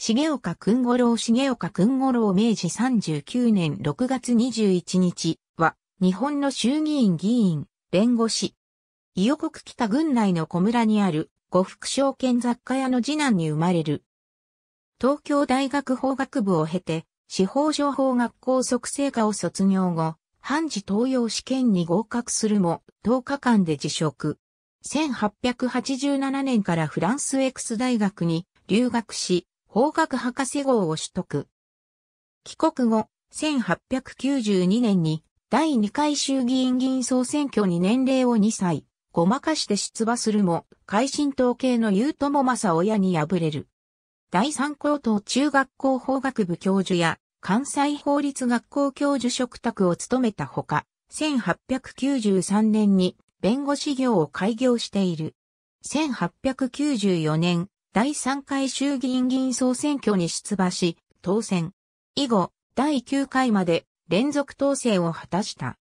重岡くんごろう重岡くんごろう明治39年6月21日は、日本の衆議院議員、弁護士。伊予国北郡内の小村にある、呉福証券雑貨屋の次男に生まれる。東京大学法学部を経て、司法情報学校促成科を卒業後、判事東洋試験に合格するも、10日間で辞職。1887年からフランスエクス大学に留学し、法学博士号を取得。帰国後、1892年に第2回衆議院議員総選挙に年齢を2歳、ごまかして出馬するも、改新統計のも友さ親に敗れる。第三高等中学校法学部教授や関西法律学校教授職宅を務めたほか、1893年に弁護士業を開業している。1894年、第3回衆議院議員総選挙に出馬し、当選。以後、第9回まで連続当選を果たした。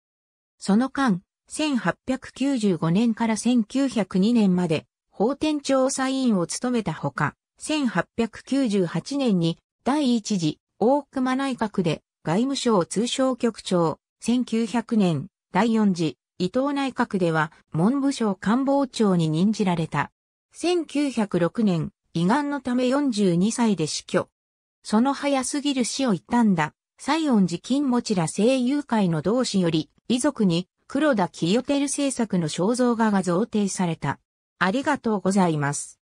その間、1895年から1902年まで、法典調査委員を務めたほか、1898年に第一次大熊内閣で外務省通商局長、1900年第四次伊藤内閣では文部省官房長に任じられた。1906年、胃がんのため42歳で死去。その早すぎる死を悼んだ、西恩寺金持ら声優会の同志より、遺族に黒田清輝製作の肖像画が贈呈された。ありがとうございます。